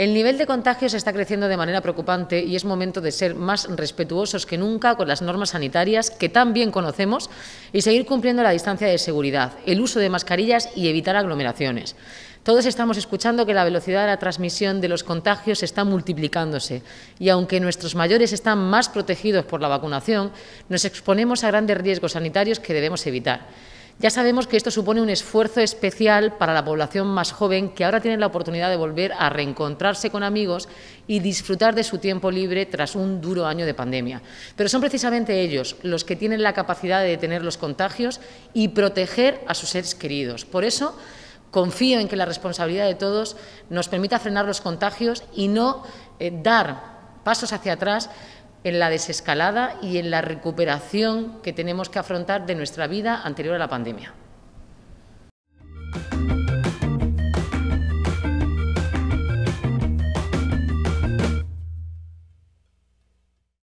El nivel de contagios está creciendo de manera preocupante y es momento de ser más respetuosos que nunca con las normas sanitarias que tan bien conocemos y seguir cumpliendo la distancia de seguridad, el uso de mascarillas y evitar aglomeraciones. Todos estamos escuchando que la velocidad de la transmisión de los contagios está multiplicándose y aunque nuestros mayores están más protegidos por la vacunación, nos exponemos a grandes riesgos sanitarios que debemos evitar. Ya sabemos que esto supone un esfuerzo especial para la población más joven que ahora tiene la oportunidad de volver a reencontrarse con amigos y disfrutar de su tiempo libre tras un duro año de pandemia. Pero son precisamente ellos los que tienen la capacidad de detener los contagios y proteger a sus seres queridos. Por eso, confío en que la responsabilidad de todos nos permita frenar los contagios y no eh, dar pasos hacia atrás en la desescalada y en la recuperación que tenemos que afrontar de nuestra vida anterior a la pandemia.